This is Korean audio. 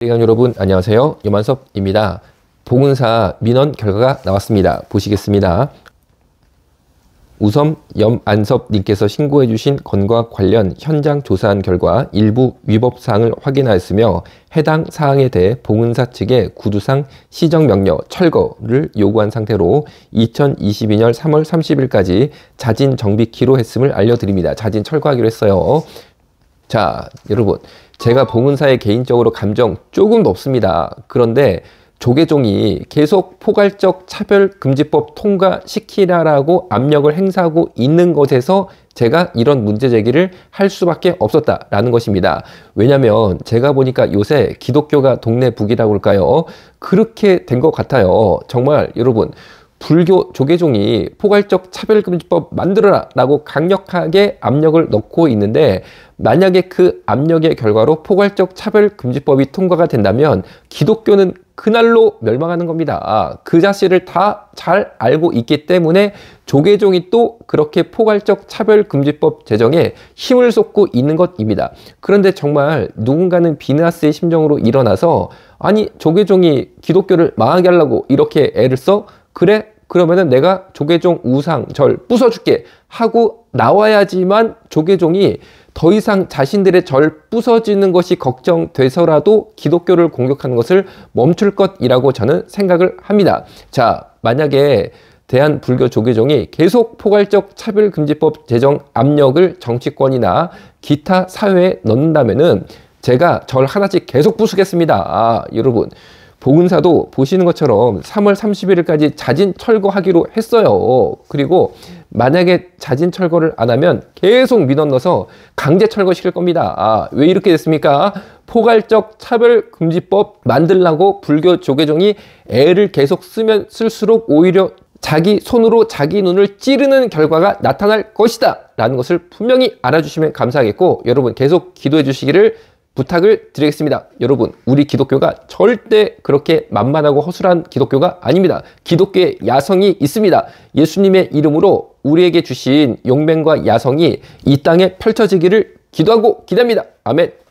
대관 여러분 안녕하세요. 여만섭입니다. 보건사 민원 결과가 나왔습니다. 보시겠습니다. 우선 염안섭님께서 신고해주신 건과 관련 현장 조사한 결과 일부 위법 사항을 확인하였으며 해당 사항에 대해 봉은사 측에 구두상 시정명령 철거를 요구한 상태로 2022년 3월 30일까지 자진 정비키로 했음을 알려드립니다. 자진 철거하기로 했어요. 자, 여러분. 제가 보문사에 개인적으로 감정 조금 높습니다. 그런데 조계종이 계속 포괄적 차별금지법 통과시키라라고 압력을 행사하고 있는 것에서 제가 이런 문제 제기를 할 수밖에 없었다라는 것입니다. 왜냐면 하 제가 보니까 요새 기독교가 동네 북이라고 할까요? 그렇게 된 것 같아요. 정말 여러분. 불교 조계종이 포괄적 차별금지법 만들어라 라고 강력하게 압력을 넣고 있는데 만약에 그 압력의 결과로 포괄적 차별금지법이 통과가 된다면 기독교는 그날로 멸망하는 겁니다. 아, 그 자체를 다 잘 알고 있기 때문에 조계종이 또 그렇게 포괄적 차별금지법 제정에 힘을 쏟고 있는 것입니다. 그런데 정말 누군가는 비나스의 심정으로 일어나서 아니 조계종이 기독교를 망하게 하려고 이렇게 애를 써? 그래? 그러면은 내가 조계종 우상 절 부숴줄게 하고 나와야지만 조계종이 더 이상 자신들의 절 부서지는 것이 걱정돼서라도 기독교를 공격하는 것을 멈출 것이라고 저는 생각을 합니다. 자, 만약에 대한불교 조계종이 계속 포괄적 차별금지법 제정 압력을 정치권이나 기타 사회에 넣는다면은 제가 절 하나씩 계속 부수겠습니다. 아, 여러분. 보은사도 보시는 것처럼 3월 31일까지 자진 철거하기로 했어요. 그리고 만약에 자진 철거를 안 하면 계속 민원 넣어서 강제 철거시킬 겁니다. 아, 왜 이렇게 됐습니까? 포괄적 차별금지법 만들라고 불교 조계종이 애를 계속 쓰면 쓸수록 오히려 자기 손으로 자기 눈을 찌르는 결과가 나타날 것이다 라는 것을 분명히 알아주시면 감사하겠고 여러분 계속 기도해 주시기를 부탁을 드리겠습니다. 여러분, 우리 기독교가 절대 그렇게 만만하고 허술한 기독교가 아닙니다. 기독교의 야성이 있습니다. 예수님의 이름으로 우리에게 주신 용맹과 야성이 이 땅에 펼쳐지기를 기도하고 기대합니다. 아멘.